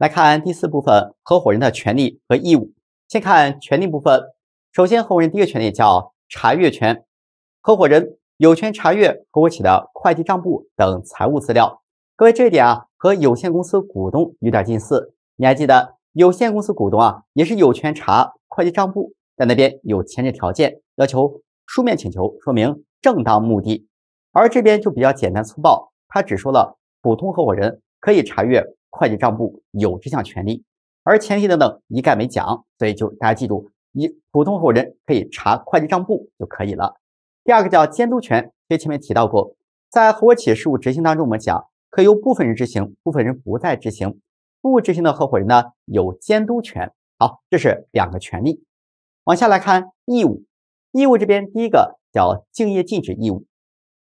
来看第四部分合伙人的权利和义务。先看权利部分，首先合伙人第一个权利叫查阅权，合伙人有权查阅合伙企的会计账簿等财务资料。各位这一点啊和有限公司股东有点近似，你还记得有限公司股东啊也是有权查会计账簿，在那边有前置条件，要求书面请求，说明正当目的。而这边就比较简单粗暴，他只说了普通合伙人可以查阅。会计账簿有这项权利，而前提等等一概没讲，所以就大家记住，一普通合伙人可以查会计账簿就可以了。第二个叫监督权，这前面提到过，在合伙企业事务执行当中，我们讲可以由部分人执行，部分人不再执行，不执行的合伙人呢有监督权。好，这是两个权利。往下来看义务，义务这边第一个叫竞业禁止义务，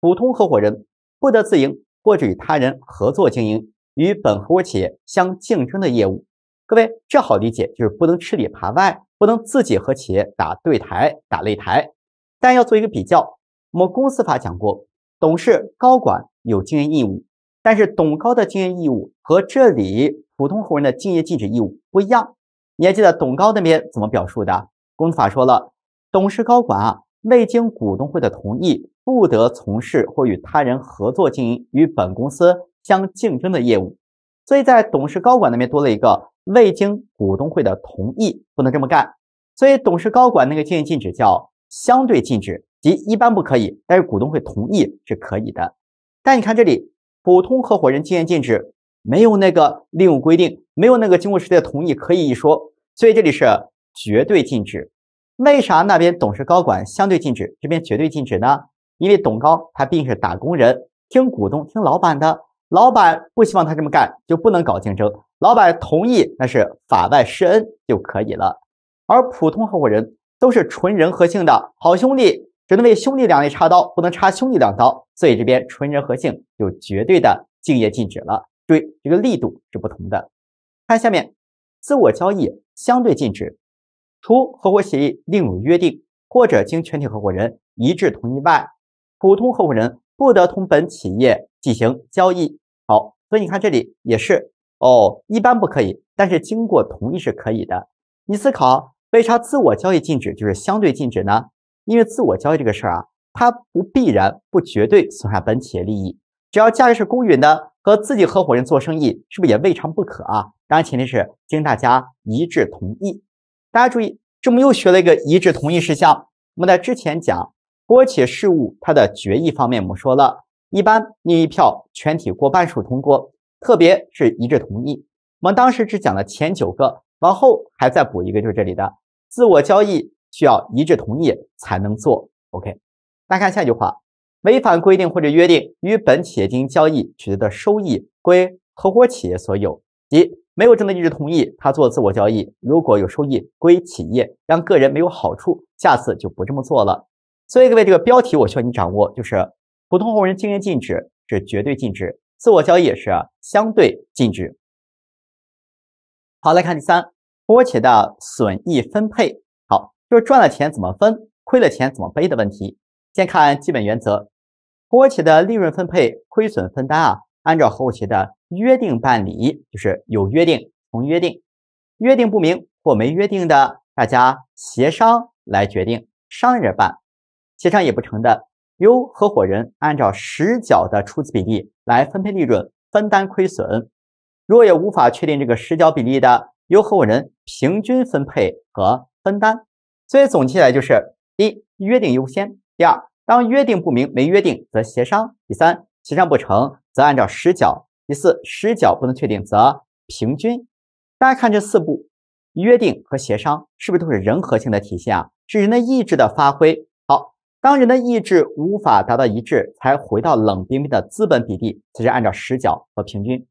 普通合伙人不得自营或者与他人合作经营。与本合伙企业相竞争的业务，各位这好理解，就是不能吃里扒外，不能自己和企业打对台、打擂台，但要做一个比较。我们公司法讲过，董事高管有经营义务，但是董高的经营义务和这里普通合伙人的竞业禁止义务不一样。你还记得董高那边怎么表述的？公司法说了，董事高管啊，未经股东会的同意，不得从事或与他人合作经营与本公司。相竞争的业务，所以在董事高管那边多了一个未经股东会的同意不能这么干，所以董事高管那个经言禁止叫相对禁止，即一般不可以，但是股东会同意是可以的。但你看这里普通合伙人经言禁止没有那个另有规定，没有那个经过实际的同意可以一说，所以这里是绝对禁止。为啥那边董事高管相对禁止，这边绝对禁止呢？因为董高他毕竟是打工人，听股东听老板的。老板不希望他这么干，就不能搞竞争。老板同意那是法外施恩就可以了。而普通合伙人都是纯人和性的，好兄弟只能为兄弟两肋插刀，不能插兄弟两刀。所以这边纯人和性有绝对的敬业禁止了，注意这个力度是不同的。看下面，自我交易相对禁止，除合伙协议另有约定或者经全体合伙人一致同意外，普通合伙人不得同本企业进行交易。好，所以你看这里也是哦，一般不可以，但是经过同意是可以的。你思考，为啥自我交易禁止就是相对禁止呢？因为自我交易这个事儿啊，它不必然、不绝对损害本企业利益，只要价值是公允的，和自己合伙人做生意，是不是也未尝不可啊？当然前提是经大家一致同意。大家注意，这么又学了一个一致同意事项。我们在之前讲国有企业事务它的决议方面，我们说了。一般，你一票全体过半数通过，特别是一致同意。我们当时只讲了前九个，往后还再补一个，就是这里的自我交易需要一致同意才能做。OK，大家看下一句话，违反规定或者约定与本企业进行交易取得的收益归合伙企业所有，即没有征得一致同意，他做自我交易，如果有收益归企业，让个人没有好处，下次就不这么做了。所以各位，这个标题我需要你掌握，就是。普通合伙人经营禁止是绝对禁止，自我交易是相对禁止。好，来看第三，波企业的损益分配。好，就是赚了钱怎么分，亏了钱怎么背的问题。先看基本原则，波企业的利润分配、亏损分担啊，按照合伙企业的约定办理，就是有约定从约定，约定不明或没约定的，大家协商来决定，商量着办，协商也不成的。由合伙人按照实缴的出资比例来分配利润、分担亏损。若也无法确定这个实缴比例的，由合伙人平均分配和分担。所以，总结起来就是：一、约定优先；第二，当约定不明、没约定则协商；第三，协商不成则按照实缴；第四，实缴不能确定则平均。大家看这四步约定和协商，是不是都是人和性的体现啊？是人的意志的发挥。当人的意志无法达到一致，才回到冷冰冰的资本比例，才是按照实缴和平均。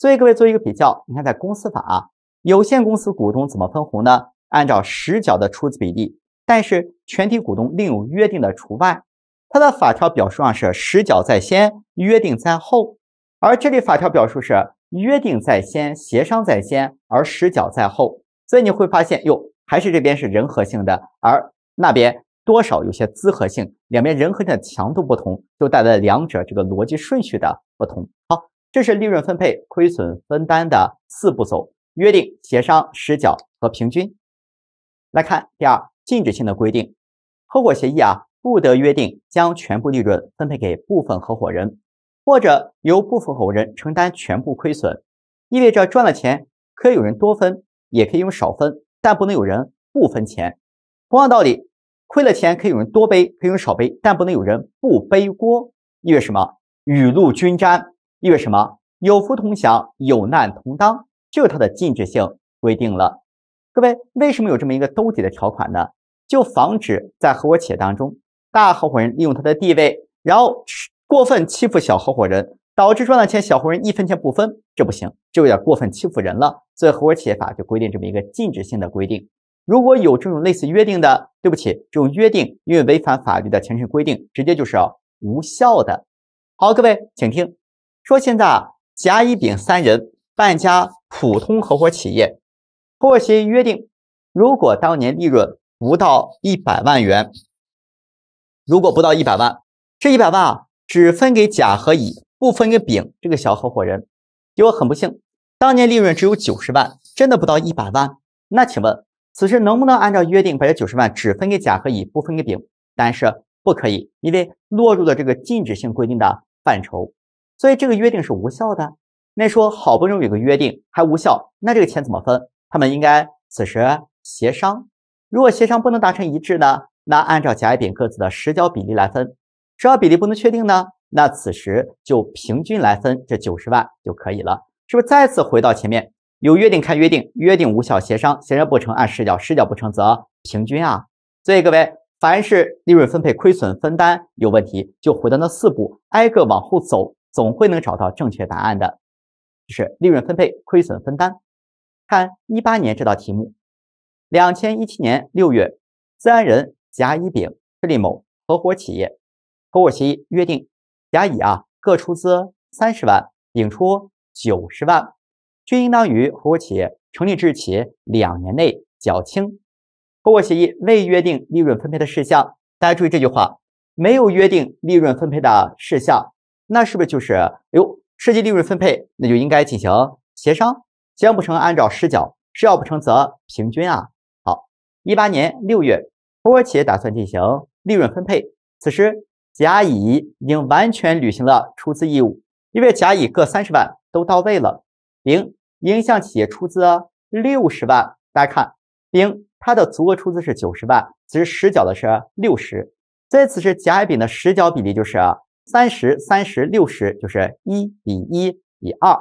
所以各位做一个比较，你看在公司法，有限公司股东怎么分红呢？按照实缴的出资比例，但是全体股东另有约定的除外。它的法条表述上是实缴在先，约定在后。而这里法条表述是约定在先，协商在先，而实缴在后。所以你会发现，哟，还是这边是人和性的，而那边。多少有些资合性，两边人和性的强度不同，就带来两者这个逻辑顺序的不同。好，这是利润分配、亏损分担的四步走：约定、协商、实缴和平均。来看第二，禁止性的规定，合伙协议啊，不得约定将全部利润分配给部分合伙人，或者由部分合伙人承担全部亏损。意味着赚了钱可以有人多分，也可以有人少分，但不能有人不分钱。同样道理。亏了钱可以有人多背，可以有人少背，但不能有人不背锅。意味什么？雨露均沾。意味什么？有福同享，有难同当。这是它的禁止性规定了。各位，为什么有这么一个兜底的条款呢？就防止在合伙企业当中，大合伙人利用他的地位，然后过分欺负小合伙人，导致赚了钱小合伙人一分钱不分，这不行，这有点过分欺负人了。所以合伙企业法就规定这么一个禁止性的规定。如果有这种类似约定的，对不起，这种约定因为违反法律的强制规定，直接就是无效的。好，各位请听说现在啊，甲、乙、丙三人办家普通合伙企业，合伙协议约定，如果当年利润不到一百万元，如果不到一百万，这一百万啊只分给甲和乙，不分给丙这个小合伙人。结果很不幸，当年利润只有九十万，真的不到一百万。那请问？此时能不能按照约定把这九十万只分给甲和乙，不分给丙？但是不可以，因为落入了这个禁止性规定的范畴，所以这个约定是无效的。那说好不容易有个约定还无效，那这个钱怎么分？他们应该此时协商。如果协商不能达成一致呢？那按照甲乙丙各自的实缴比例来分。实缴比例不能确定呢？那此时就平均来分这九十万就可以了。是不是再次回到前面？有约定看约定，约定无效协商，协商不成按实缴，实缴不成则平均啊。所以各位，凡是利润分配、亏损分担有问题，就回到那四步，挨个往后走，总会能找到正确答案的。就是利润分配、亏损分担。看一八年这道题目，两千一七年六月，自然人甲、乙、丙设立某合伙企业，合伙协议约定，甲、乙啊各出资三十万，丙出九十万。均应当于合伙企业成立之日起两年内缴清。合伙协议未约定利润分配的事项，大家注意这句话，没有约定利润分配的事项，那是不是就是哎呦，涉及利润分配，那就应该进行协商，协商不成，按照实缴，实缴不成则平均啊。好，一八年六月，合伙企业打算进行利润分配，此时甲乙已经完全履行了出资义务，因为甲乙各三十万都到位了。丙应向企业出资六十万，大家看，丙他的足额出资是九十万，此时实缴的是六十，在此时甲乙丙的实缴比例就是三十三十六十，就是一比一比二。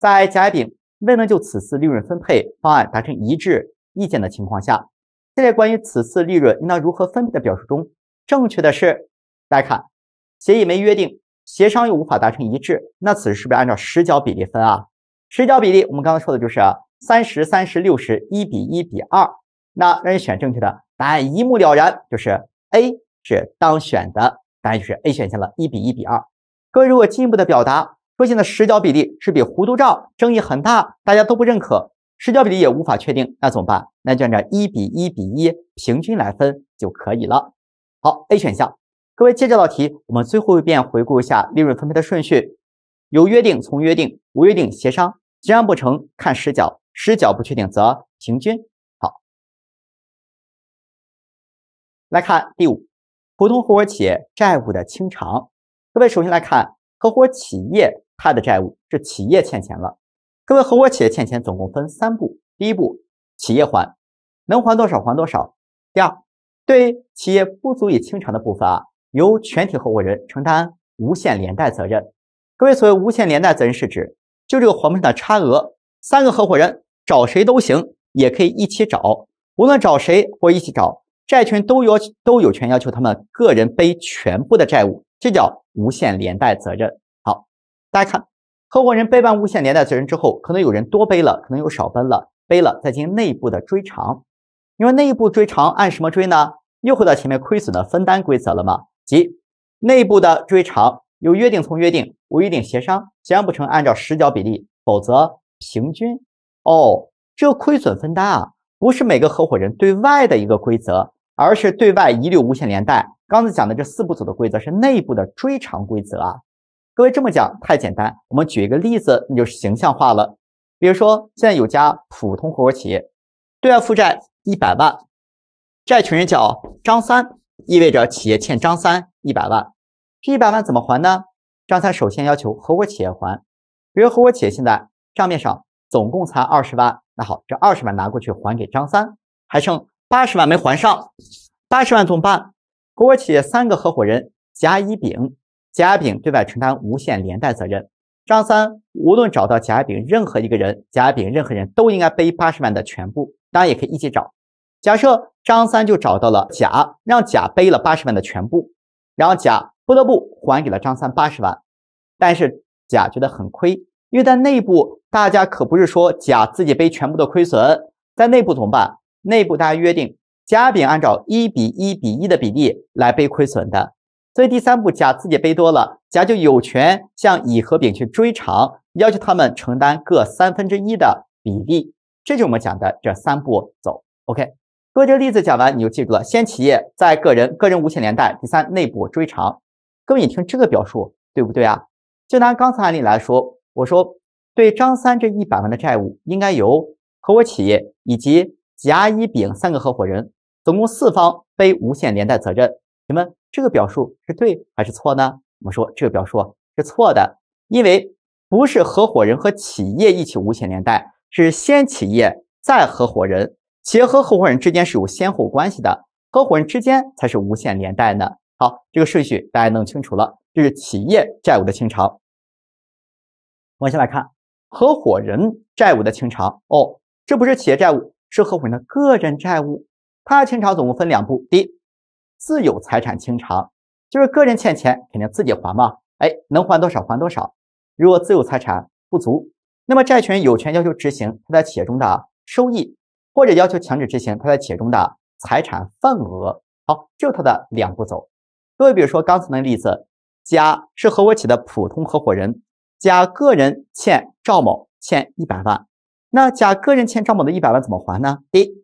在甲乙丙未能就此次利润分配方案达成一致意见的情况下，下列关于此次利润应当如何分配的表述中，正确的是？大家看，协议没约定，协商又无法达成一致，那此时是不是按照实缴比例分啊？视角比例，我们刚才说的就是三十三十六十一比一比二，那让你选正确的答案，一目了然就是 A 是当选的答案，就是 A 选项了，一比一比二。各位如果进一步的表达说现在实角比例是比糊涂照争议很大，大家都不认可，实角比例也无法确定，那怎么办？那就按照一比一比一平均来分就可以了。好，A 选项。各位，借这道题，我们最后一遍回顾一下利润分配的顺序：有约定，从约定，无约定协商。协商不成，看实缴，实缴不确定则平均。好，来看第五，普通合伙企业债务的清偿。各位，首先来看合伙企业它的债务是企业欠钱了。各位，合伙企业欠钱总共分三步：第一步，企业还能还多少还多少；第二，对企业不足以清偿的部分啊，由全体合伙人承担无限连带责任。各位，所谓无限连带责任是指。就这个黄平的差额，三个合伙人找谁都行，也可以一起找。无论找谁或一起找，债权都有都有权要求他们个人背全部的债务，这叫无限连带责任。好，大家看，合伙人背完无限连带责任之后，可能有人多背了，可能有少背了，背了再进行内部的追偿。因为内部追偿按什么追呢？又回到前面亏损的分担规则了吗？即内部的追偿。有约定从约定，无约定协商，协商不成按照实缴比例，否则平均。哦，这亏损分担啊，不是每个合伙人对外的一个规则，而是对外一律无限连带。刚才讲的这四步走的规则是内部的追偿规则啊。各位这么讲太简单，我们举一个例子，那就是形象化了。比如说，现在有家普通合伙企业，对外负债一百万，债权人叫张三，意味着企业欠张三一百万。这一百万怎么还呢？张三首先要求合伙企业还，比如合伙企业现在账面上总共才二十万，那好，这二十万拿过去还给张三，还剩八十万没还上，八十万怎么办？合伙企业三个合伙人甲、乙、丙，甲、丙对外承担无限连带责任，张三无论找到甲、乙，任何一个人，甲、丙任何人都应该背八十万的全部，当然也可以一起找。假设张三就找到了甲，让甲背了八十万的全部，然后甲。不得不还给了张三八十万，但是甲觉得很亏，因为在内部大家可不是说甲自己背全部的亏损，在内部怎么办？内部大家约定甲、丙按照一比一比一的比例来背亏损的，所以第三步甲自己背多了，甲就有权向乙和丙去追偿，要求他们承担各三分之一的比例。这就我们讲的这三步走。OK，这个例子讲完你就记住了：先企业，再个人，个人无限连带，第三内部追偿。各位，你听这个表述对不对啊？就拿刚才案例来说，我说对张三这一百万的债务，应该由合伙企业以及甲、乙、丙三个合伙人，总共四方背无限连带责任。请问这个表述是对还是错呢？我们说这个表述是错的，因为不是合伙人和企业一起无限连带，是先企业再合伙人，企业和合伙人之间是有先后关系的，合伙人之间才是无限连带呢。好，这个顺序大家弄清楚了，这是企业债务的清偿。往下来看合伙人债务的清偿哦，这不是企业债务，是合伙人的个人债务。他清偿总共分两步：第一，自有财产清偿，就是个人欠钱肯定自己还嘛，哎，能还多少还多少。如果自有财产不足，那么债权有权要求执行他在企业中的收益，或者要求强制执行他在企业中的财产份额。好，就他的两步走。各位，比如说刚才那个例子，甲是合伙企业的普通合伙人，甲个人欠赵某欠一百万，那甲个人欠赵某的一百万怎么还呢？一，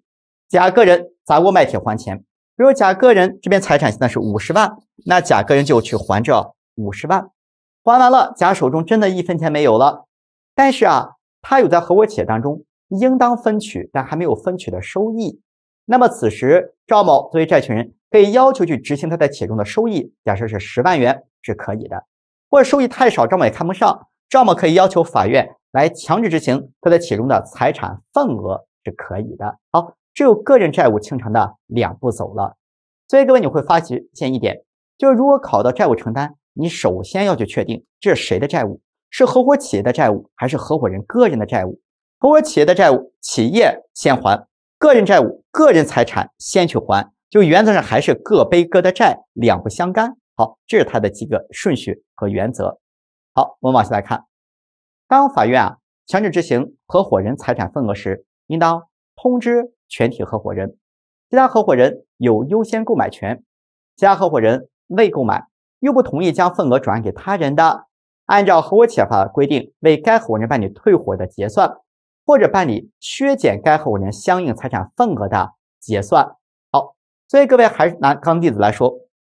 甲个人砸锅卖铁还钱。比如甲个人这边财产现在是五十万，那甲个人就去还这五十万，还完了，甲手中真的一分钱没有了。但是啊，他有在合伙企业当中应当分取但还没有分取的收益。那么此时赵某作为债权人。被要求去执行他在其中的收益，假设是十万元是可以的，或者收益太少，要某也看不上，要某可以要求法院来强制执行他在其中的财产份额是可以的。好，只有个人债务清偿的两步走了。所以各位，你会发建一点，就是如果考到债务承担，你首先要去确定这是谁的债务，是合伙企业的债务还是合伙人个人的债务。合伙企业的债务，企业先还；个人债务，个人财产先去还。就原则上还是各背各的债，两不相干。好，这是它的几个顺序和原则。好，我们往下来看，当法院啊强制执行合伙人财产份额时，应当通知全体合伙人，其他合伙人有优先购买权。其他合伙人未购买又不同意将份额转让给他人的，按照合伙企业法的规定，为该合伙人办理退伙的结算，或者办理削减该合伙人相应财产份额的结算。所以各位，还是拿刚例子来说，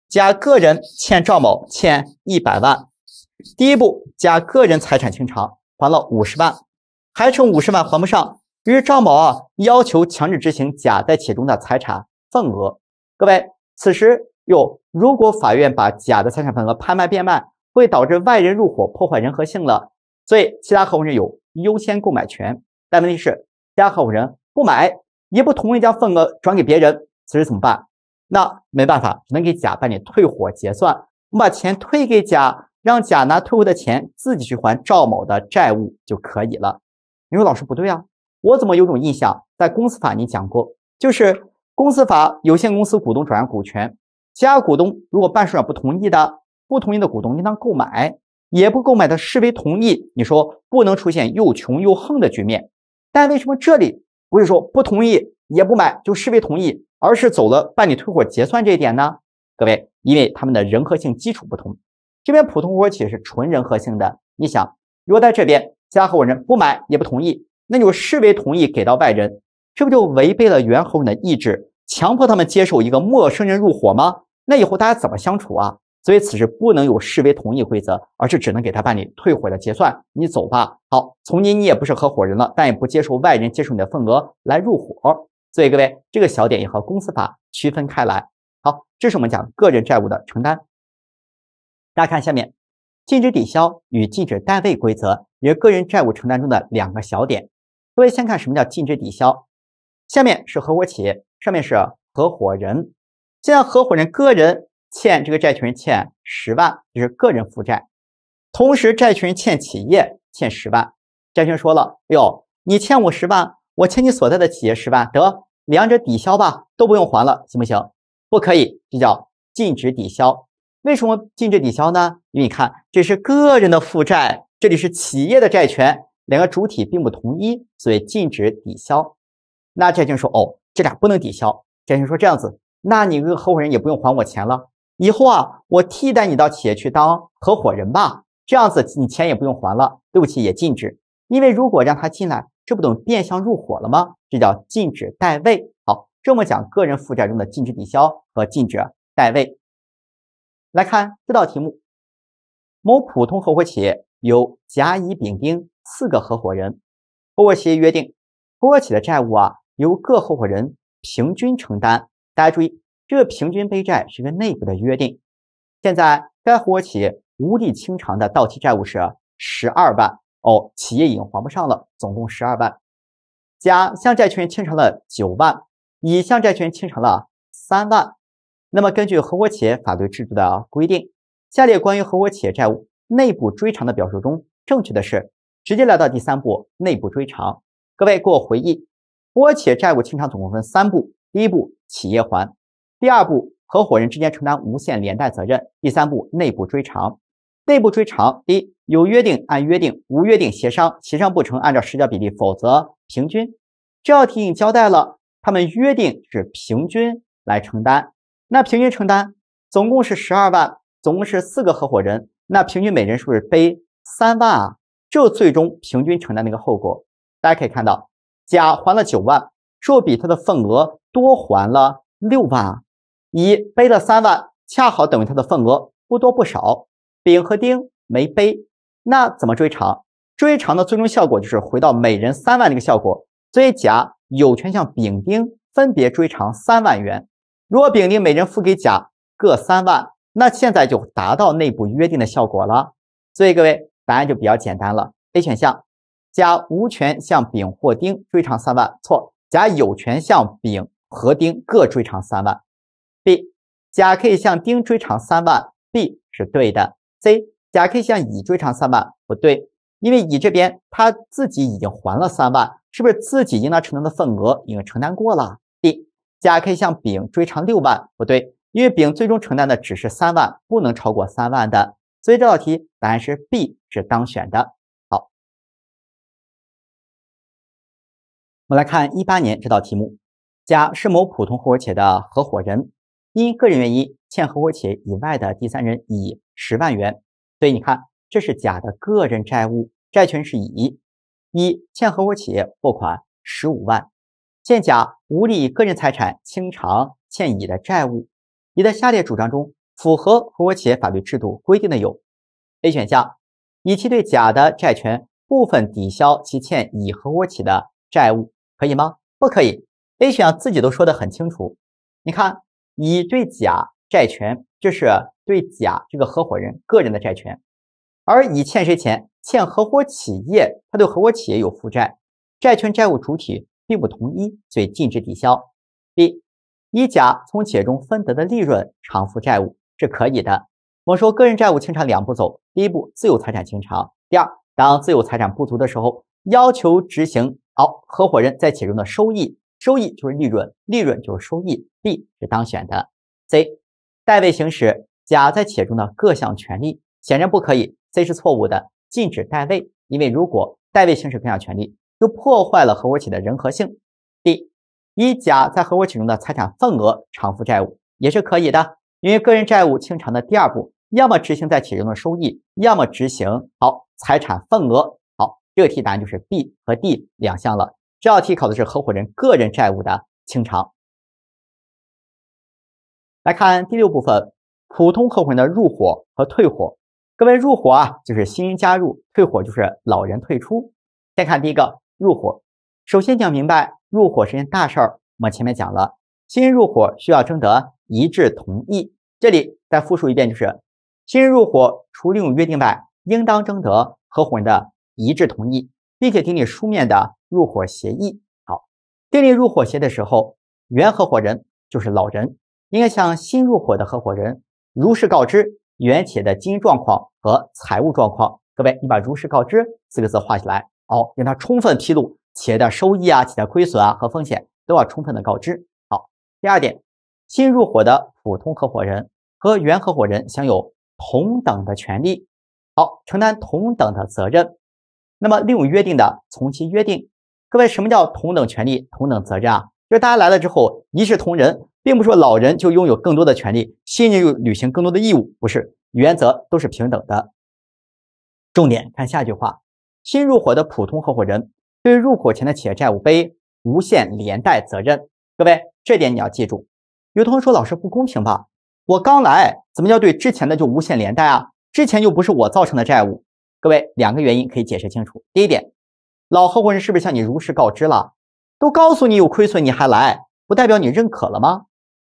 甲个人欠赵某欠一百万。第一步，甲个人财产清偿还了五十万，还剩五十万还不上。于是赵某啊要求强制执行甲在其中的财产份额。各位，此时又，如果法院把甲的财产份额拍卖变卖，会导致外人入伙破坏人和性了。所以其他合伙人有优先购买权，但问题是，其他合伙人不买，也不同意将份额转给别人。此时怎么办？那没办法，只能给甲办理退伙结算。我们把钱退给甲，让甲拿退回的钱自己去还赵某的债务就可以了。你说老师不对啊？我怎么有种印象，在公司法你讲过，就是公司法有限公司股东转让股权，其他股东如果半数人上不同意的，不同意的股东应当购买，也不购买的视为同意。你说不能出现又穷又横的局面。但为什么这里不是说不同意也不买就视为同意？而是走了办理退伙结算这一点呢，各位，因为他们的人和性基础不同，这边普通合伙企业是纯人和性的。你想，如果在这边加合伙人不买也不同意，那就视为同意给到外人，这不就违背了原合伙人的意志，强迫他们接受一个陌生人入伙吗？那以后大家怎么相处啊？所以此时不能有视为同意规则，而是只能给他办理退伙的结算，你走吧。好，从今你也不是合伙人了，但也不接受外人接受你的份额来入伙。所以各位，这个小点也和公司法区分开来。好，这是我们讲个人债务的承担。大家看下面，禁止抵消与禁止代位规则也是个人债务承担中的两个小点。各位先看什么叫禁止抵消。下面是合伙企业，上面是合伙人。现在合伙人个人欠这个债权人欠十万，这是个人负债。同时，债权人欠企业欠十万。债权人说了：“哟，你欠我十万。”我欠你所在的企业十万，得两者抵消吧，都不用还了，行不行？不可以，这叫禁止抵消。为什么禁止抵消呢？因为你看，这是个人的负债，这里是企业的债权，两个主体并不同一，所以禁止抵消。那债权说：“哦，这俩不能抵消。”债权说：“这样子，那你个合伙人也不用还我钱了。以后啊，我替代你到企业去当合伙人吧，这样子你钱也不用还了。对不起，也禁止，因为如果让他进来。”这不等变相入伙了吗？这叫禁止代位。好，这么讲，个人负债中的禁止抵消和禁止代位。来看这道题目：某普通合伙企业有甲、乙、丙、丁四个合伙人，合伙协议约定，合伙企业的债务啊由各合伙人平均承担。大家注意，这个平均背债是一个内部的约定。现在该合伙企业无力清偿的到期债务是十二万。哦，企业已经还不上了，总共十二万，甲向债权人清偿了九万，乙向债权人清偿了三万。那么根据合伙企业法律制度的规定，下列关于合伙企业债务内部追偿的表述中，正确的是？直接来到第三步，内部追偿。各位给我回忆，合伙企业债务清偿总共分三步：第一步，企业还；第二步，合伙人之间承担无限连带责任；第三步，内部追偿。内部追偿，一有约定按约定，无约定协商，协商不成按照实缴比例，否则平均。这道题已经交代了，他们约定是平均来承担。那平均承担，总共是十二万，总共是四个合伙人，那平均每人是不是背三万啊？这最终平均承担的一个后果，大家可以看到，甲还了九万，这比他的份额多还了六万啊？乙背了三万，恰好等于他的份额，不多不少。丙和丁没背，那怎么追偿？追偿的最终效果就是回到每人三万那个效果，所以甲有权向丙、丁分别追偿三万元。如果丙、丁每人付给甲各三万，那现在就达到内部约定的效果了。所以各位答案就比较简单了。A 选项，甲无权向丙或丁追偿三万，错。甲有权向丙和丁各追偿三万。B，甲可以向丁追偿三万，B 是对的。C，甲可以向乙追偿三万，不对，因为乙这边他自己已经还了三万，是不是自己应当承担的份额已经承担过了？D，甲可以向丙追偿六万，不对，因为丙最终承担的只是三万，不能超过三万的，所以这道题答案是 B 是当选的。好，我们来看一八年这道题目，甲是某普通合伙企业的合伙人，因个人原因。欠合伙企业以外的第三人乙十万元，所以你看，这是甲的个人债务，债权是乙，乙欠合伙企业货款十五万，欠甲无力以个人财产清偿欠乙的债务。乙的下列主张中，符合合伙企业法律制度规定的有：A 选项，以其对甲的债权部分抵消其欠乙合伙企业的债务，可以吗？不可以。A 选项自己都说得很清楚，你看乙对甲。债权，这是对甲这个合伙人个人的债权，而乙欠谁钱？欠合伙企业，他对合伙企业有负债，债权债务主体并不统一，所以禁止抵消。B，以甲从企业中分得的利润偿付债务，是可以的。我说个人债务清偿两步走，第一步自有财产清偿，第二，当自有财产不足的时候，要求执行好合伙人在企业中的收益，收益就是利润，利润就是收益。B 是当选的。C。代位行使甲在企业中的各项权利显然不可以，C 是错误的，禁止代位，因为如果代位行使各项权利，就破坏了合伙业的人和性。D 以甲在合伙企中的财产份额偿付债务也是可以的，因为个人债务清偿的第二步，要么执行在企业中的收益，要么执行好财产份额。好，这个题答案就是 B 和 D 两项了。这道题考的是合伙人个人债务的清偿。来看第六部分，普通合伙人的入伙和退伙。各位入伙啊，就是新人加入；退伙就是老人退出。先看第一个入伙，首先讲明白入伙是件大事儿。我们前面讲了，新人入伙需要征得一致同意。这里再复述一遍，就是新人入伙除另有约定外，应当征得合伙人的一致同意，并且订立书面的入伙协议。好，订立入伙协的时候，原合伙人就是老人。应该向新入伙的合伙人如实告知原企业的经营状况和财务状况。各位，你把“如实告知”四个字画起来。好，让他充分披露企业的收益啊、企业的亏损啊和风险都要充分的告知。好，第二点，新入伙的普通合伙人和原合伙人享有同等的权利，好，承担同等的责任。那么，另有约定的从其约定。各位，什么叫同等权利、同等责任啊？所以大家来了之后一视同仁，并不是说老人就拥有更多的权利，新人又履行更多的义务，不是，原则都是平等的。重点看下一句话：新入伙的普通合伙人对入伙前的企业债务背无限连带责任。各位，这点你要记住。有同学说老师不公平吧？我刚来怎么要对之前的就无限连带啊？之前又不是我造成的债务。各位，两个原因可以解释清楚。第一点，老合伙人是不是向你如实告知了？都告诉你有亏损，你还来，不代表你认可了吗？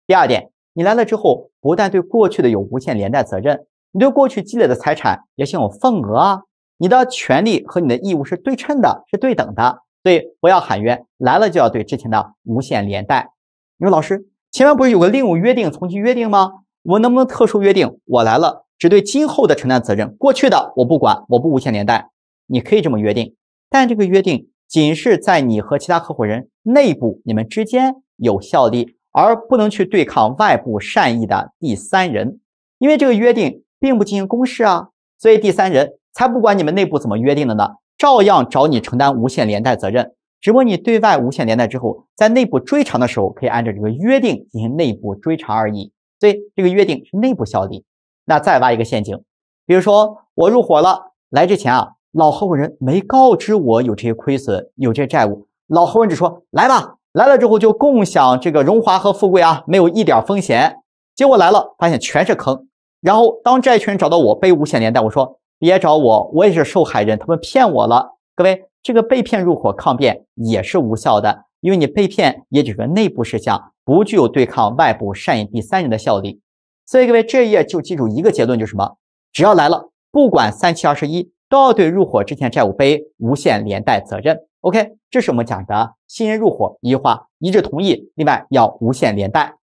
第二点，你来了之后，不但对过去的有无限连带责任，你对过去积累的财产也享有份额啊。你的权利和你的义务是对称的，是对等的，所以不要喊冤，来了就要对之前的无限连带。你说老师，前面不是有个另有约定、从其约定吗？我能不能特殊约定，我来了只对今后的承担责任，过去的我不管，我不无限连带？你可以这么约定，但这个约定。仅是在你和其他合伙人内部，你们之间有效力，而不能去对抗外部善意的第三人，因为这个约定并不进行公示啊，所以第三人才不管你们内部怎么约定的呢，照样找你承担无限连带责任。只不过你对外无限连带之后，在内部追偿的时候，可以按照这个约定进行内部追偿而已。所以这个约定是内部效力。那再挖一个陷阱，比如说我入伙了，来之前啊。老合伙人没告知我有这些亏损，有这些债务。老合伙人只说来吧，来了之后就共享这个荣华和富贵啊，没有一点风险。结果来了，发现全是坑。然后当债权人找到我背无限连带，我说别找我，我也是受害人，他们骗我了。各位，这个被骗入伙抗辩也是无效的，因为你被骗也只是内部事项，不具有对抗外部善意第三人的效力。所以各位这一页就记住一个结论，就是什么？只要来了，不管三七二十一。都要对入伙之前债务背无限连带责任。OK，这是我们讲的新人入伙一句话一致同意，另外要无限连带。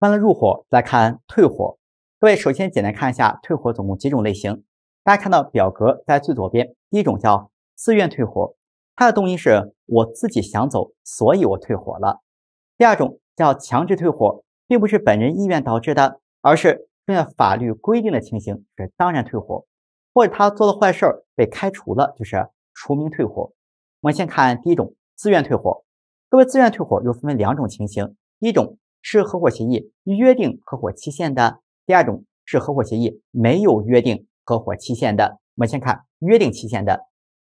完了入伙再看退伙，各位首先简单看一下退伙总共几种类型。大家看到表格在最左边，第一种叫自愿退伙，它的动因是我自己想走，所以我退伙了。第二种叫强制退伙，并不是本人意愿导致的，而是根据法律规定的情形，是当然退伙。或者他做的坏事儿被开除了，就是除名退伙。我们先看第一种自愿退伙。各位自愿退伙又分为两种情形：一种是合伙协议约定合伙期限的；第二种是合伙协议没有约定合伙期限的。我们先看约定期限的。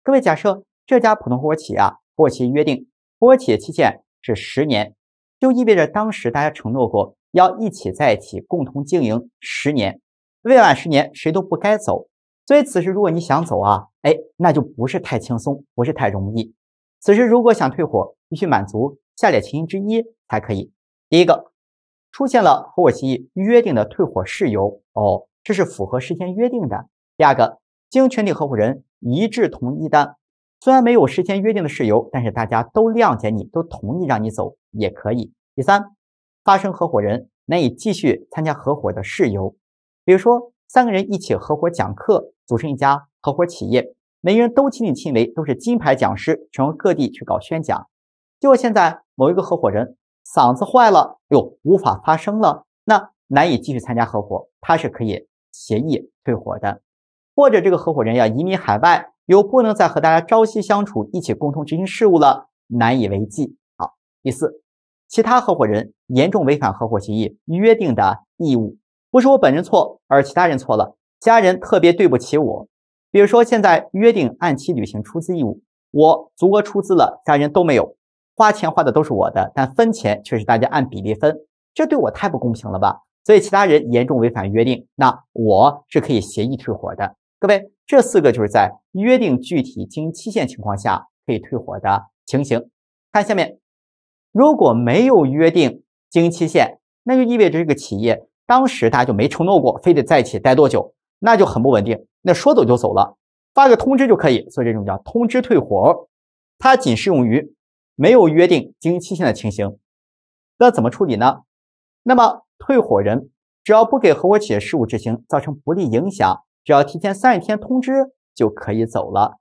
各位假设这家普通合伙企业啊，合伙企业约定合伙企业期限是十年，就意味着当时大家承诺过要一起在一起共同经营十年，未满十年谁都不该走。所以，此时如果你想走啊，哎，那就不是太轻松，不是太容易。此时如果想退伙，必须满足下列情形之一才可以：第一个，出现了合伙协议约定的退伙事由，哦，这是符合事先约定的；第二个，经全体合伙人一致同意的，虽然没有事先约定的事由，但是大家都谅解你，都同意让你走也可以；第三，发生合伙人难以继续参加合伙的事由，比如说。三个人一起合伙讲课，组成一家合伙企业，每个人都亲力亲为，都是金牌讲师，全国各地去搞宣讲。结果现在某一个合伙人嗓子坏了，又无法发声了，那难以继续参加合伙，他是可以协议退伙的。或者这个合伙人要移民海外，又不能再和大家朝夕相处，一起共同执行事务了，难以为继。好，第四，其他合伙人严重违反合伙协议约定的义务。不是我本人错，而其他人错了。家人特别对不起我。比如说，现在约定按期履行出资义务，我足额出资了，家人都没有。花钱花的都是我的，但分钱却是大家按比例分，这对我太不公平了吧？所以其他人严重违反约定，那我是可以协议退伙的。各位，这四个就是在约定具体经营期限情况下可以退伙的情形。看下面，如果没有约定经营期限，那就意味着这个企业。当时大家就没承诺过，非得在一起待多久，那就很不稳定。那说走就走了，发个通知就可以。所以这种叫通知退伙，它仅适用于没有约定经营期限的情形。那怎么处理呢？那么退伙人只要不给合伙企业事务执行造成不利影响，只要提前三十天通知就可以走了。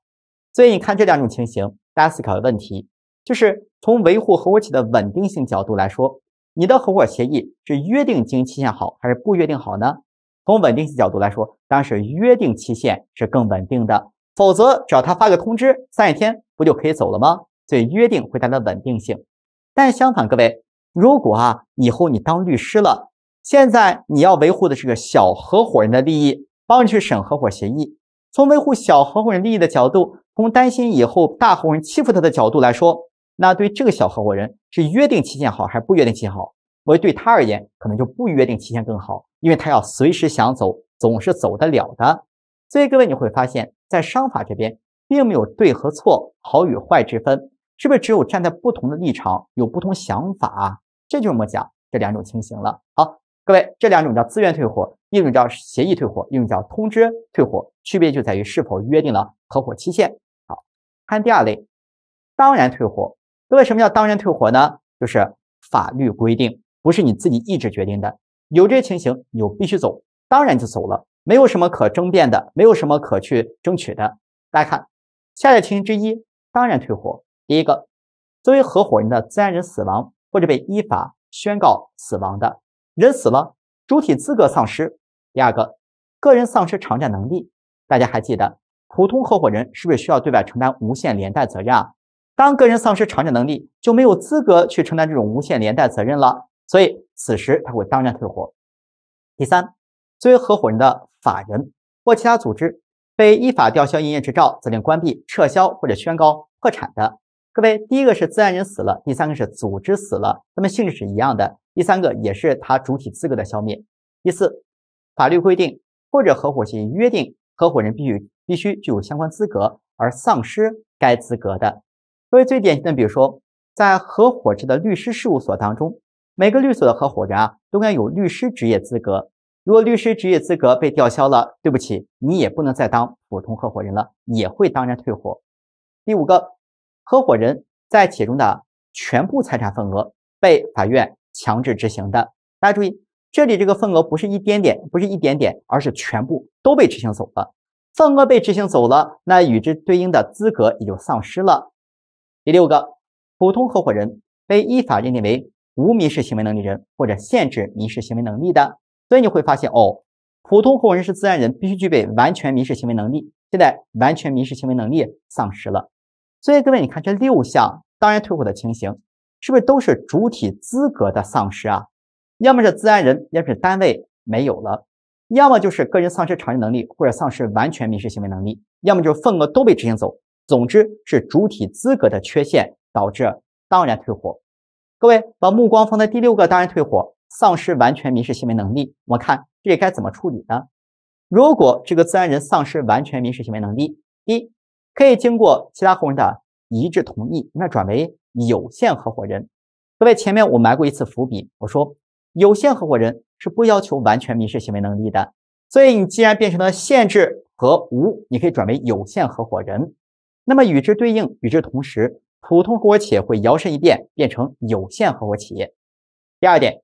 所以你看这两种情形，大家思考的问题就是从维护合伙企业的稳定性角度来说。你的合伙协议是约定经营期限好，还是不约定好呢？从稳定性角度来说，当然是约定期限是更稳定的。否则，只要他发个通知，三十天不就可以走了吗？所以约定会带来稳定性。但相反，各位，如果啊，以后你当律师了，现在你要维护的是个小合伙人的利益，帮你去审合伙协议。从维护小合伙人利益的角度，从担心以后大合伙人欺负他的角度来说。那对这个小合伙人是约定期限好还是不约定期限好？我对他而言，可能就不约定期限更好，因为他要随时想走，总是走得了的。所以各位，你会发现在商法这边并没有对和错、好与坏之分，是不是？只有站在不同的立场，有不同想法啊。这就是我们讲这两种情形了。好，各位，这两种叫自愿退伙，一种叫协议退伙，一种叫通知退伙，区别就在于是否约定了合伙期限。好看第二类，当然退伙。那为什么要当然退伙呢？就是法律规定，不是你自己意志决定的。有这些情形，你就必须走，当然就走了，没有什么可争辩的，没有什么可去争取的。大家看，下列情形之一，当然退伙。第一个，作为合伙人的自然人死亡或者被依法宣告死亡的人死了，主体资格丧失。第二个，个人丧失偿债能力。大家还记得，普通合伙人是不是需要对外承担无限连带责任？啊？当个人丧失偿债能力，就没有资格去承担这种无限连带责任了。所以此时他会当然退伙。第三，作为合伙人的法人或其他组织被依法吊销营业执照、责令关闭、撤销或者宣告破产的。各位，第一个是自然人死了，第三个是组织死了，那么性质是一样的。第三个也是他主体资格的消灭。第四，法律规定或者合伙协议约定，合伙人必须必须具有相关资格，而丧失该资格的。作为最典型的，比如说，在合伙制的律师事务所当中，每个律所的合伙人啊，都应该有律师职业资格。如果律师职业资格被吊销了，对不起，你也不能再当普通合伙人了，也会当然退伙。第五个，合伙人在其中的全部财产份额被法院强制执行的，大家注意，这里这个份额不是一点点，不是一点点，而是全部都被执行走了。份额被执行走了，那与之对应的资格也就丧失了。第六个，普通合伙人被依法认定为无民事行为能力人或者限制民事行为能力的，所以你会发现哦，普通合伙人是自然人，必须具备完全民事行为能力，现在完全民事行为能力丧失了。所以各位，你看这六项当然退伙的情形，是不是都是主体资格的丧失啊？要么是自然人，要么是单位没有了，要么就是个人丧失偿债能力或者丧失完全民事行为能力，要么就是份额都被执行走。总之是主体资格的缺陷导致当然退伙。各位把目光放在第六个当然退伙丧失完全民事行为能力，我们看这里该怎么处理呢？如果这个自然人丧失完全民事行为能力，一可以经过其他合伙人的一致同意，那转为有限合伙人。各位前面我埋过一次伏笔，我说有限合伙人是不要求完全民事行为能力的，所以你既然变成了限制和无，你可以转为有限合伙人。那么与之对应，与之同时，普通合伙企业会摇身一变变成有限合伙企业。第二点，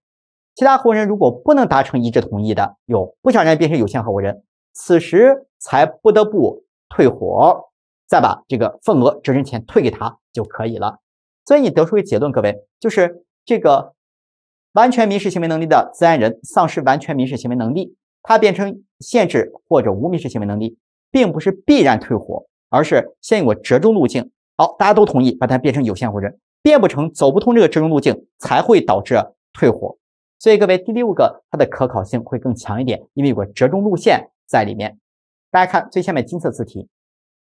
其他合伙人如果不能达成一致同意的，有不想让变成有限合伙人，此时才不得不退伙，再把这个份额折成钱退给他就可以了。所以你得出一个结论，各位，就是这个完全民事行为能力的自然人丧失完全民事行为能力，他变成限制或者无民事行为能力，并不是必然退伙。而是先有个折中路径，好，大家都同意把它变成有限互认，变不成走不通这个折中路径才会导致退火。所以各位第六个它的可考性会更强一点，因为有个折中路线在里面。大家看最下面金色字体，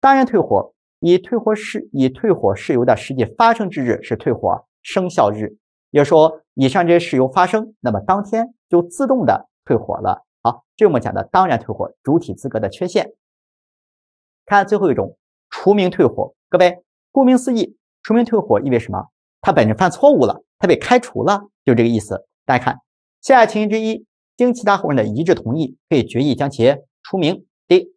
当然退火以退火事以退火事由的实际发生之日是退火生效日，也就是说以上这些事由发生，那么当天就自动的退火了。好，这是我们讲的当然退火主体资格的缺陷。看最后一种，除名退伙，各位，顾名思义，除名退伙意味什么？他本人犯错误了，他被开除了，就这个意思。大家看，下列情形之一，经其他合伙人的一致同意，可以决议将其除名。第一，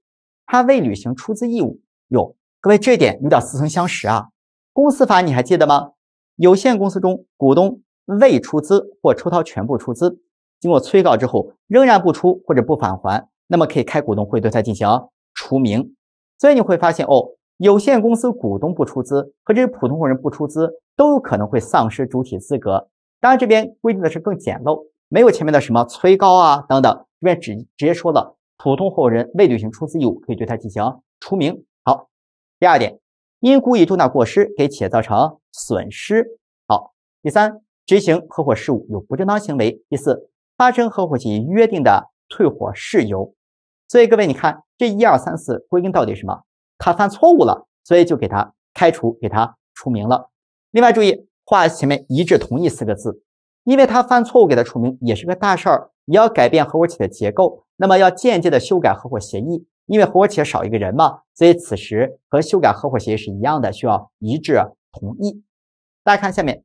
他未履行出资义务。哟，各位，这一点有点似曾相识啊。公司法你还记得吗？有限公司中，股东未出资或抽逃全部出资，经过催告之后仍然不出或者不返还，那么可以开股东会对他进行除名。所以你会发现哦，有限公司股东不出资和这些普通合伙人不出资都有可能会丧失主体资格。当然，这边规定的是更简陋，没有前面的什么催告啊等等，这边直直接说了，普通合伙人未履行出资义务可以对他进行除名。好，第二点，因故意重大过失给企业造成损失。好，第三，执行合伙事务有不正当行为。第四，发生合伙协议约定的退伙事由。所以各位，你看。这一二三四归根到底什么？他犯错误了，所以就给他开除，给他除名了。另外注意，画前面一致同意四个字，因为他犯错误给他除名也是个大事儿，也要改变合伙企业的结构，那么要间接的修改合伙协议，因为合伙企业少一个人嘛，所以此时和修改合伙协议是一样的，需要一致同意。大家看下面，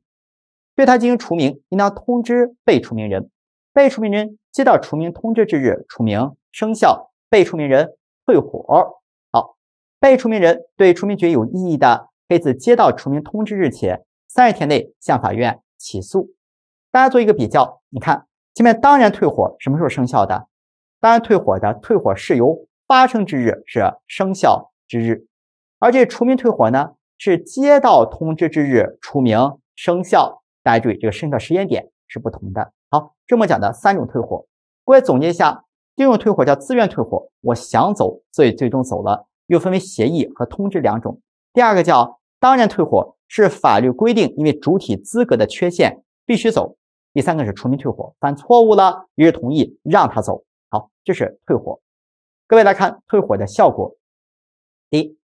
对他进行除名，应当通知被除名人，被除名人接到除名通知之日，除名生效，被除名人。退伙，好，被除名人对除名决有异议的，可以自接到除名通知日前三十天内向法院起诉。大家做一个比较，你看前面当然退伙什么时候生效的？当然退伙的退伙事由发生之日是生效之日，而这除名退伙呢是接到通知之日除名生效。大家注意这个生效时间点是不同的。好，这么讲的三种退伙，各位总结一下。利用退伙叫自愿退伙，我想走，所以最终走了。又分为协议和通知两种。第二个叫当然退伙，是法律规定，因为主体资格的缺陷必须走。第三个是除名退伙，犯错误了，于是同意让他走。好，这是退伙。各位来看退伙的效果。第一，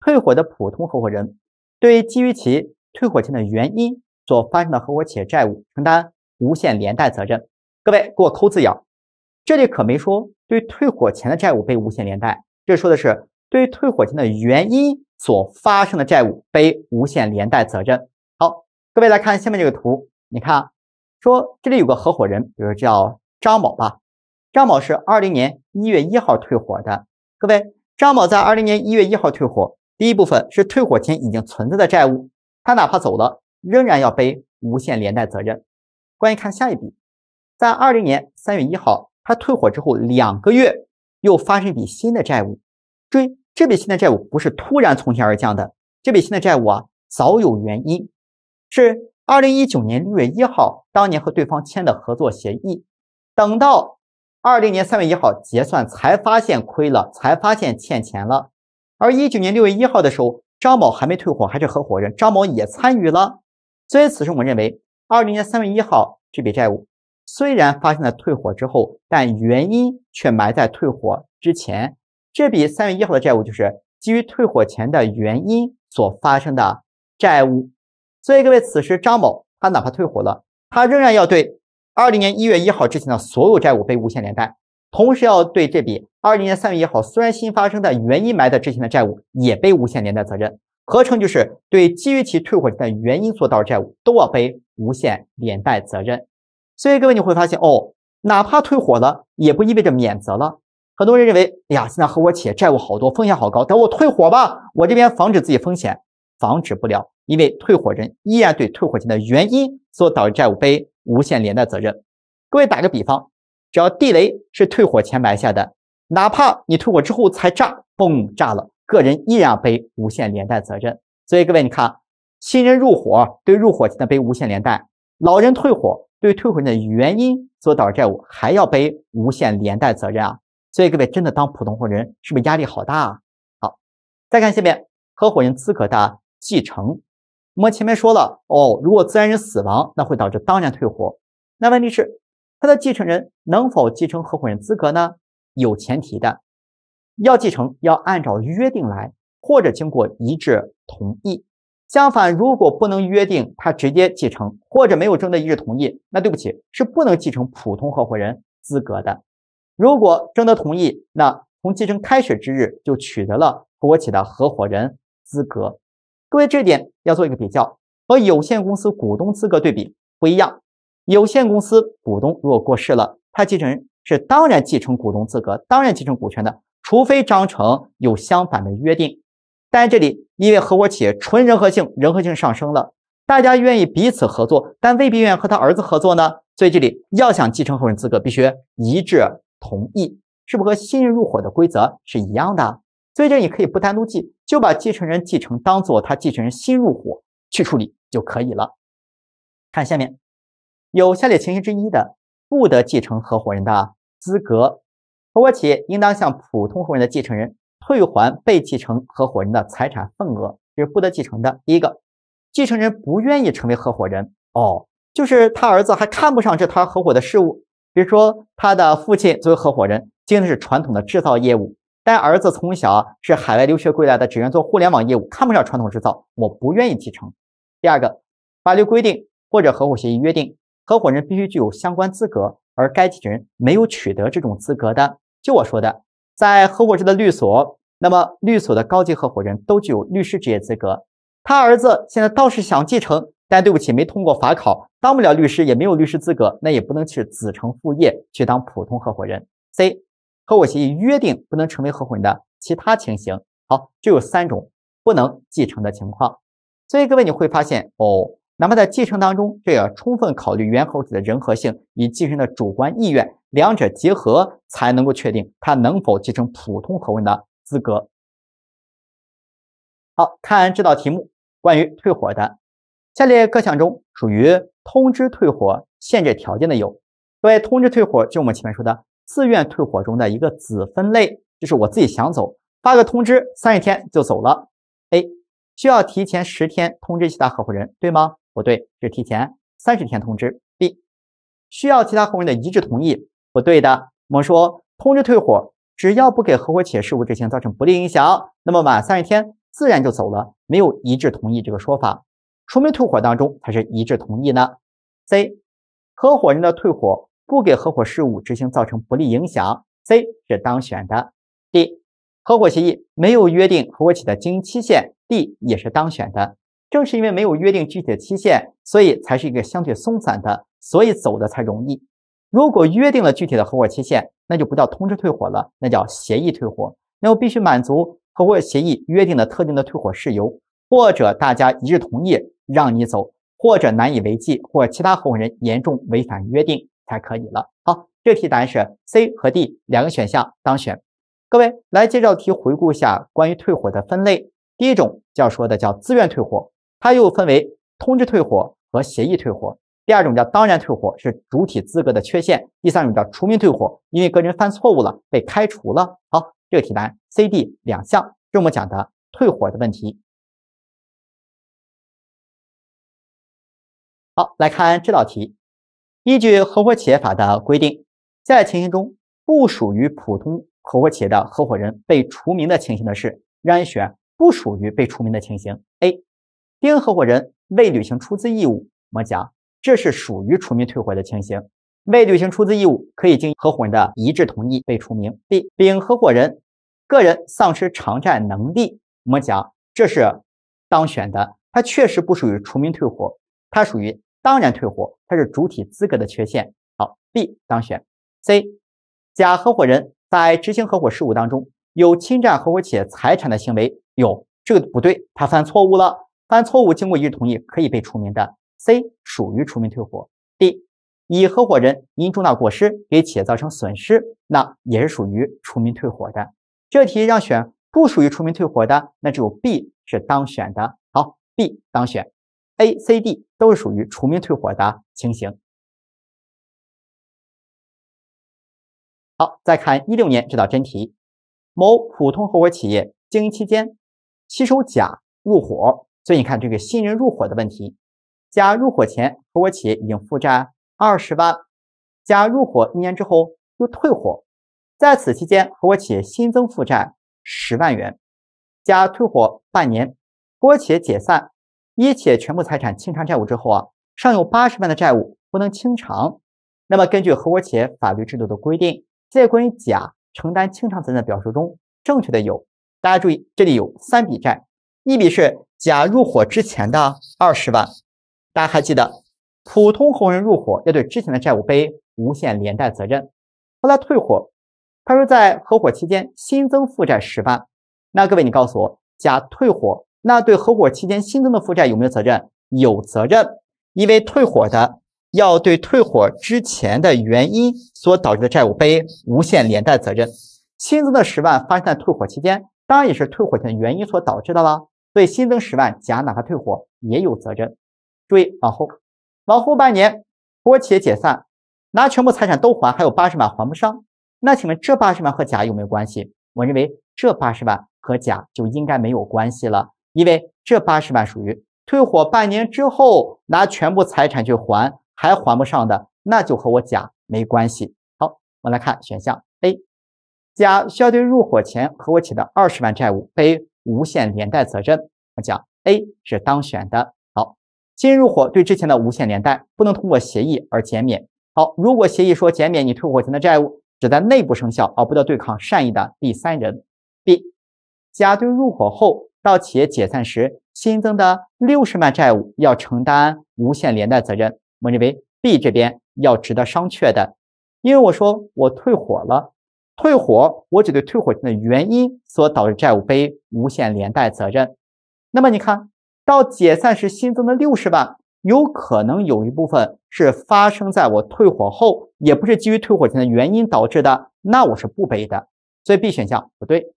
退伙的普通合伙人对基于其退伙前的原因所发生的合伙企业债务承担无限连带责任。各位给我抠字眼。这里可没说对退伙前的债务被无限连带，这说的是对退伙前的原因所发生的债务被无限连带责任。好，各位来看下面这个图，你看，说这里有个合伙人，比如叫张某吧，张某是二零年一月一号退伙的。各位，张某在二零年一月一号退伙，第一部分是退伙前已经存在的债务，他哪怕走了，仍然要背无限连带责任。关于看下一笔，在二零年三月一号。他退伙之后两个月，又发生一笔新的债务。注意，这笔新的债务不是突然从天而降的，这笔新的债务啊，早有原因。是二零一九年六月一号，当年和对方签的合作协议，等到二零年三月一号结算才发现亏了，才发现欠钱了。而一九年六月一号的时候，张某还没退伙，还是合伙人，张某也参与了。所以，此时我们认为，二零年三月一号这笔债务。虽然发生了退伙之后，但原因却埋在退伙之前。这笔三月一号的债务就是基于退伙前的原因所发生的债务。所以各位，此时张某他哪怕退火了，他仍然要对二零年一月一号之前的所有债务被无限连带，同时要对这笔二零年三月一号虽然新发生的原因埋在之前的债务也被无限连带责任。合成就是对基于其退伙的原因所导致债务都要背无限连带责任。所以各位你会发现哦，哪怕退伙了，也不意味着免责了。很多人认为，哎呀，现在合伙企业债务好多，风险好高，等我退伙吧，我这边防止自己风险，防止不了，因为退伙人依然对退伙前的原因所导致债务背无限连带责任。各位打个比方，只要地雷是退伙前埋下的，哪怕你退伙之后才炸，嘣炸了，个人依然背无限连带责任。所以各位你看，新人入伙对入伙前的背无限连带，老人退伙。对退回的原因所导致债务还要背无限连带责任啊！所以各位真的当普通合伙人是不是压力好大啊？好，再看下面合伙人资格的继承。我们前面说了哦，如果自然人死亡，那会导致当然退伙。那问题是他的继承人能否继承合伙人资格呢？有前提的，要继承要按照约定来，或者经过一致同意。相反，如果不能约定他直接继承，或者没有征得一致同意，那对不起，是不能继承普通合伙人资格的。如果征得同意，那从继承开始之日就取得了国企的合伙人资格。各位，这点要做一个比较，和有限公司股东资格对比不一样。有限公司股东如果过世了，他继承人是当然继承股东资格，当然继承股权的，除非章程有相反的约定。但这里因为合伙企业纯人合性，人合性上升了，大家愿意彼此合作，但未必愿意和他儿子合作呢。所以这里要想继承合伙人资格，必须一致同意，是不是和新人入伙的规则是一样的？所以这你可以不单独记，就把继承人继承当做他继承人新入伙去处理就可以了。看下面，有下列情形之一的，不得继承合伙人的资格。合伙企业应当向普通合伙人的继承人。退还被继承合伙人的财产份额，这是不得继承的。第一个，继承人不愿意成为合伙人哦，就是他儿子还看不上这摊合伙的事务。比如说，他的父亲作为合伙人，经营的是传统的制造业务，但儿子从小是海外留学归来的，只愿做互联网业务，看不上传统制造，我不愿意继承。第二个，法律规定或者合伙协议约定，合伙人必须具有相关资格，而该继承人没有取得这种资格的，就我说的。在合伙制的律所，那么律所的高级合伙人都具有律师职业资格。他儿子现在倒是想继承，但对不起，没通过法考，当不了律师，也没有律师资格，那也不能去子承父业去当普通合伙人。C 合伙协议约定不能成为合伙人的其他情形，好，就有三种不能继承的情况。所以各位你会发现哦，哪怕在继承当中，这也充分考虑原合伙的人和性以继承的主观意愿。两者结合才能够确定他能否继承普通合伙人的资格。好看这道题目，关于退伙的，下列各项中属于通知退伙限制条件的有：各位，通知退伙就我们前面说的自愿退伙中的一个子分类，就是我自己想走，发个通知，三十天就走了。A. 需要提前十天通知其他合伙人，对吗？不对，是提前三十天通知。B. 需要其他合伙人的一致同意。不对的，我们说通知退伙，只要不给合伙企业事务执行造成不利影响，那么满三十天自然就走了，没有一致同意这个说法。除名退伙当中，它是一致同意呢。C 合伙人的退伙不给合伙事务执行造成不利影响，C 是当选的。D 合伙协议没有约定合伙企业的经营期限，D 也是当选的。正是因为没有约定具体的期限，所以才是一个相对松散的，所以走的才容易。如果约定了具体的合伙期限，那就不叫通知退伙了，那叫协议退伙。那我必须满足合伙协议约定的特定的退伙事由，或者大家一致同意让你走，或者难以为继，或其他合伙人严重违反约定才可以了。好，这题答案是 C 和 D 两个选项当选。各位来接着题回顾一下关于退伙的分类。第一种要说的叫自愿退伙，它又分为通知退伙和协议退伙。第二种叫当然退伙，是主体资格的缺陷；第三种叫除名退伙，因为个人犯错误了被开除了。好，这个题答案 c D 两项这我们讲的退伙的问题。好，来看这道题：依据《合伙企业法》的规定，在情形中不属于普通合伙企业的合伙人被除名的情形的是，让一选不属于被除名的情形。A，丁合伙人未履行出资义务，我们讲。这是属于除名退伙的情形，未履行出资义务可以经合伙人的一致同意被除名。B 丙合伙人个人丧失偿债能力，我们讲这是当选的，它确实不属于除名退伙，它属于当然退伙，它是主体资格的缺陷。好，B 当选。C 甲合伙人在执行合伙事务当中有侵占合伙企业财产的行为，有这个不对，他犯错误了，犯错误经过一致同意可以被除名的。C 属于除名退伙，D 以合伙人因重大过失给企业造成损失，那也是属于除名退伙的。这题让选不属于除名退伙的，那只有 B 是当选的。好，B 当选，A、C、D 都是属于除名退伙的情形。好，再看一六年这道真题，某普通合伙企业经营期间吸收甲入伙，所以你看这个新人入伙的问题。甲入伙前，合伙企业已经负债二十万。甲入伙一年之后又退伙，在此期间，合伙企业新增负债十万元。甲退伙半年，合伙企业解散，一企业全部财产清偿债务之后啊，尚有八十万的债务不能清偿。那么，根据合伙企业法律制度的规定，在关于甲承担清偿责任的表述中，正确的有，大家注意，这里有三笔债，一笔是甲入伙之前的二十万。大家还记得，普通红人入伙要对之前的债务背无限连带责任。后来退伙，他说在合伙期间新增负债十万。那各位你告诉我，甲退伙，那对合伙期间新增的负债有没有责任？有责任，因为退伙的要对退伙之前的原因所导致的债务背无限连带责任。新增的十万发生在退伙期间，当然也是退伙前原因所导致的啦。所以新增十万，甲哪怕退伙也有责任。注意，往后，往后半年，国企业解散，拿全部财产都还，还有八十万还不上，那请问这八十万和甲有没有关系？我认为这八十万和甲就应该没有关系了，因为这八十万属于退伙半年之后拿全部财产去还还还不上的，那就和我甲没关系。好，我们来看选项 A，甲需要对入伙前合伙的二十万债务背无限连带责任。我讲 A 是当选的。新入伙对之前的无限连带不能通过协议而减免。好，如果协议说减免你退伙前的债务，只在内部生效，而不得对抗善意的第三人。B，甲对入伙后到企业解散时新增的六十万债务要承担无限连带责任。我认为 B 这边要值得商榷的，因为我说我退伙了，退伙我只对退伙前的原因所导致债务背无限连带责任。那么你看。到解散时新增的六十万，有可能有一部分是发生在我退伙后，也不是基于退伙前的原因导致的，那我是不背的，所以 B 选项不对。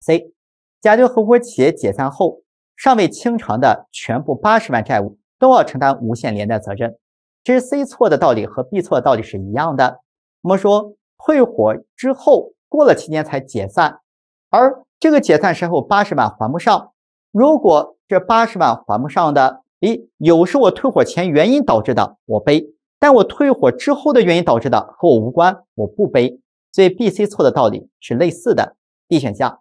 C，甲对合伙企业解散后，尚未清偿的全部八十万债务，都要承担无限连带责任，这是 C 错的道理和 B 错的道理是一样的。我们说退伙之后过了期间才解散，而这个解散时候八十万还不上。如果这八十万还不上的，哎，有是我退伙前原因导致的，我背；但我退伙之后的原因导致的和我无关，我不背。所以 B、C 错的道理是类似的。D 选项，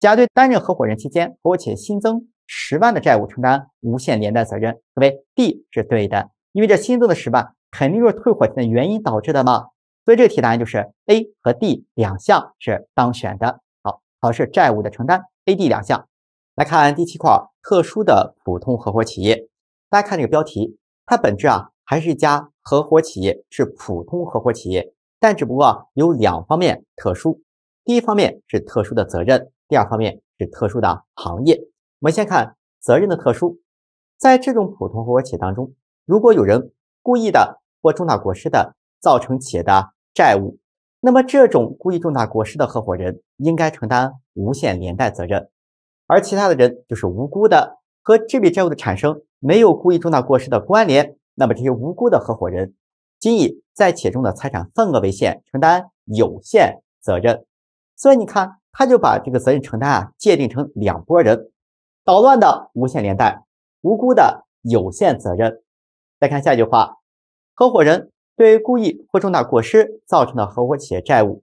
甲对担任合伙人期间，和我企业新增十万的债务承担无限连带责任，各位 D 是对的。因为这新增的十万肯定就是退伙前的原因导致的嘛。所以这个题答案就是 A 和 D 两项是当选的。好，考试债务的承担，A、D 两项。来看第七块，特殊的普通合伙企业。大家看这个标题，它本质啊还是一家合伙企业，是普通合伙企业，但只不过有两方面特殊。第一方面是特殊的责任，第二方面是特殊的行业。我们先看责任的特殊，在这种普通合伙企业当中，如果有人故意的或重大过失的造成企业的债务，那么这种故意重大过失的合伙人应该承担无限连带责任。而其他的人就是无辜的，和这笔债务的产生没有故意重大过失的关联。那么这些无辜的合伙人，仅以在企业中的财产份额为限承担有限责任。所以你看，他就把这个责任承担啊，界定成两拨人：捣乱的无限连带，无辜的有限责任。再看下一句话，合伙人对故意或重大过失造成的合伙企业债务，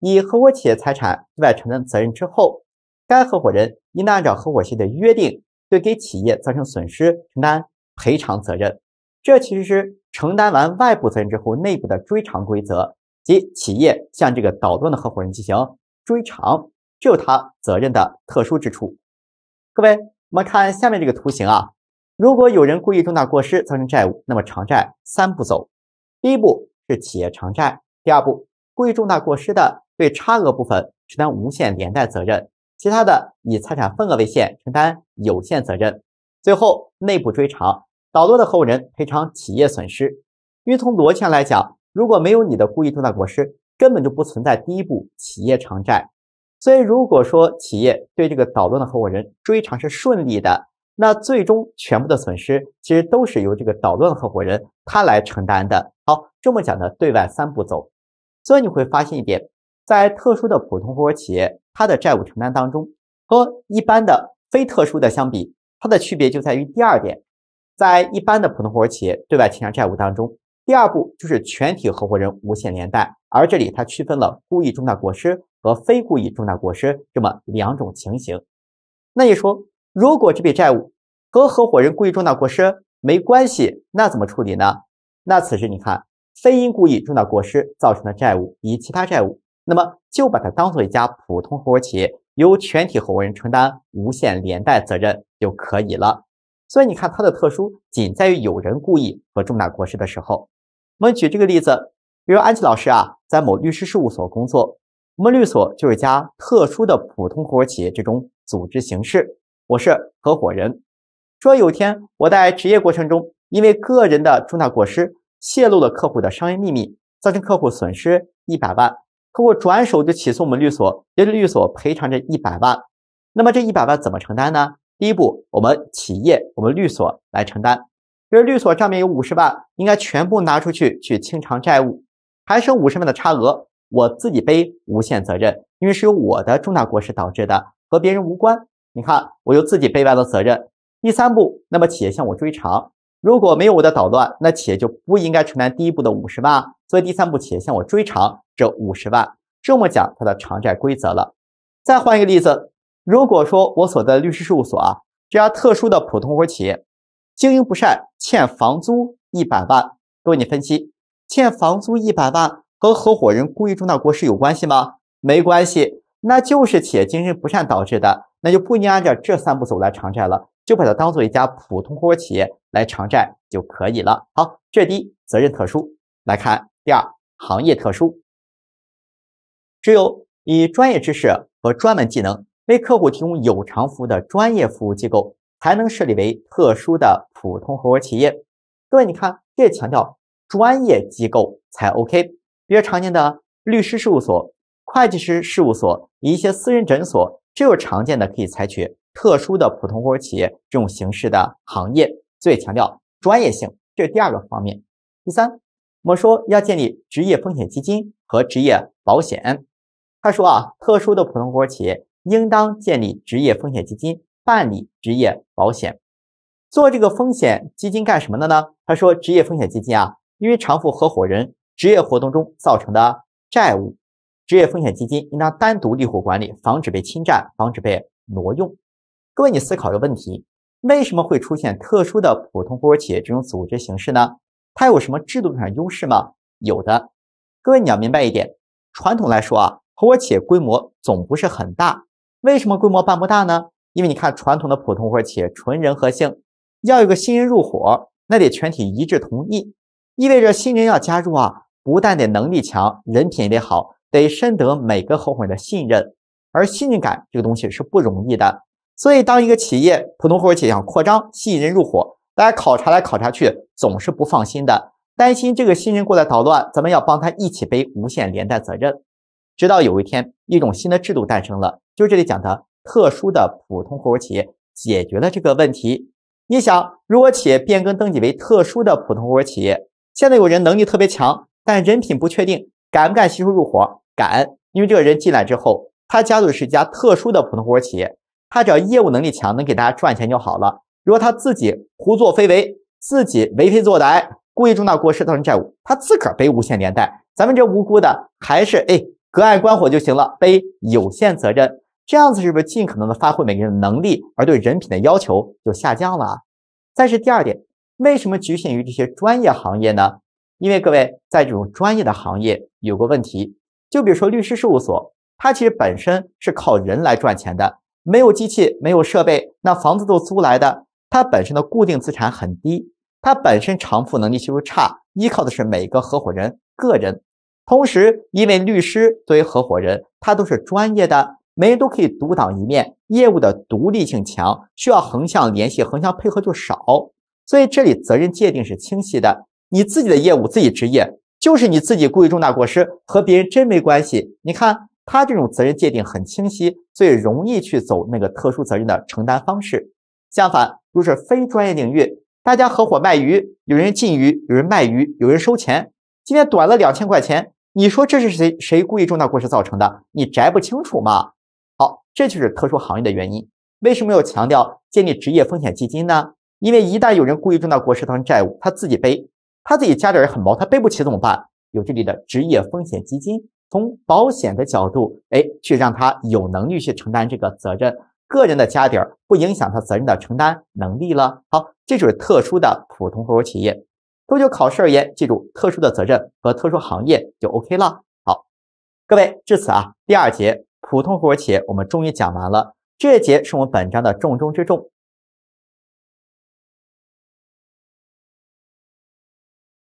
以合伙企业财产对外承担责任之后，该合伙人。应当按照合伙协议的约定，对给企业造成损失承担赔偿责任。这其实是承担完外部责任之后，内部的追偿规则及企业向这个倒断的合伙人进行追偿，这是他责任的特殊之处。各位，我们看下面这个图形啊，如果有人故意重大过失造成债务，那么偿债三步走：第一步是企业偿债，第二步故意重大过失的对差额部分承担无限连带责任。其他的以财产份额为限承担有限责任，最后内部追偿，捣乱的合伙人赔偿企业损失。因为从逻辑上来讲，如果没有你的故意重大过失，根本就不存在第一步企业偿债。所以如果说企业对这个捣乱的合伙人追偿是顺利的，那最终全部的损失其实都是由这个捣乱合伙人他来承担的。好，这么讲的对外三步走，所以你会发现一点。在特殊的普通合伙企业，它的债务承担当中，和一般的非特殊的相比，它的区别就在于第二点，在一般的普通合伙企业对外欠下债务当中，第二步就是全体合伙人无限连带，而这里它区分了故意重大过失和非故意重大过失这么两种情形。那你说，如果这笔债务和合伙人故意重大过失没关系，那怎么处理呢？那此时你看，非因故意重大过失造成的债务以及其他债务。那么就把它当做一家普通合伙企业，由全体合伙人承担无限连带责任就可以了。所以你看它的特殊，仅在于有人故意和重大过失的时候。我们举这个例子，比如安琪老师啊，在某律师事务所工作，我们律所就是家特殊的普通合伙企业这种组织形式。我是合伙人，说有天我在职业过程中，因为个人的重大过失，泄露了客户的商业秘密，造成客户损失一百万。客户转手就起诉我们律所，要求律所赔偿这一百万。那么这一百万怎么承担呢？第一步，我们企业、我们律所来承担。比如律所账面有五十万，应该全部拿出去去清偿债务，还剩五十万的差额，我自己背无限责任，因为是由我的重大过失导致的，和别人无关。你看，我就自己背完了责任。第三步，那么企业向我追偿，如果没有我的捣乱，那企业就不应该承担第一步的五十万。所以第三步，企业向我追偿这五十万，这么讲它的偿债规则了。再换一个例子，如果说我所在的律师事务所啊，这家特殊的普通合伙企业经营不善，欠房租一百万，各位你分析，欠房租一百万和合伙人故意重大过失有关系吗？没关系，那就是企业经营不善导致的，那就不应按照这三步走来偿债了，就把它当做一家普通合伙企业来偿债就可以了。好，这第一责任特殊来看。第二，行业特殊，只有以专业知识和专门技能为客户提供有偿服务的专业服务机构，才能设立为特殊的普通合伙企业。各位，你看，这强调专业机构才 OK。比如常见的律师事务所、会计师事务所一些私人诊所，只有常见的可以采取特殊的普通合伙企业这种形式的行业，所以强调专业性。这是第二个方面。第三。我们说要建立职业风险基金和职业保险。他说啊，特殊的普通合伙企业应当建立职业风险基金，办理职业保险。做这个风险基金干什么的呢？他说，职业风险基金啊，因为偿付合伙人职业活动中造成的债务，职业风险基金应当单独立户管理，防止被侵占，防止被挪用。各位，你思考一个问题，为什么会出现特殊的普通合伙企业这种组织形式呢？它有什么制度上的优势吗？有的，各位你要明白一点，传统来说啊，合伙企业规模总不是很大。为什么规模办不大呢？因为你看传统的普通合伙企业，纯人和性，要有个新人入伙，那得全体一致同意，意味着新人要加入啊，不但得能力强，人品得好，得深得每个合伙人的信任。而信任感这个东西是不容易的，所以当一个企业普通合伙企业想扩张，吸引人入伙，大家考察来考察去。总是不放心的，担心这个新人过来捣乱，咱们要帮他一起背无限连带责任。直到有一天，一种新的制度诞生了，就是这里讲的特殊的普通合伙企业，解决了这个问题。你想，如果企业变更登记为特殊的普通合伙企业，现在有人能力特别强，但人品不确定，敢不敢吸收入伙？敢，因为这个人进来之后，他加入的是一家特殊的普通合伙企业，他只要业务能力强，能给大家赚钱就好了。如果他自己胡作非为，自己为非作歹，故意重大过失造成债务，他自个儿背无限连带。咱们这无辜的还是哎隔岸观火就行了，背有限责任。这样子是不是尽可能的发挥每个人的能力，而对人品的要求就下降了啊？再是第二点，为什么局限于这些专业行业呢？因为各位在这种专业的行业有个问题，就比如说律师事务所，它其实本身是靠人来赚钱的，没有机器，没有设备，那房子都租来的。它本身的固定资产很低，它本身偿付能力系数差，依靠的是每个合伙人个人。同时，因为律师作为合伙人，他都是专业的，每人都可以独当一面，业务的独立性强，需要横向联系、横向配合就少。所以这里责任界定是清晰的，你自己的业务、自己职业，就是你自己故意重大过失和别人真没关系。你看他这种责任界定很清晰，所以容易去走那个特殊责任的承担方式。相反，若是非专业领域，大家合伙卖鱼，有人进鱼，有人卖鱼，有人收钱。今天短了两千块钱，你说这是谁谁故意重大过失造成的？你摘不清楚吗？好，这就是特殊行业的原因。为什么要强调建立职业风险基金呢？因为一旦有人故意重大过失造成债务，他自己背，他自己家里人很忙，他背不起怎么办？有这里的职业风险基金，从保险的角度，哎，去让他有能力去承担这个责任。个人的家底儿不影响他责任的承担能力了。好，这就是特殊的普通合伙企业。都就考试而言，记住特殊的责任和特殊行业就 OK 了。好，各位，至此啊，第二节普通合伙企业我们终于讲完了。这节是我们本章的重中之重。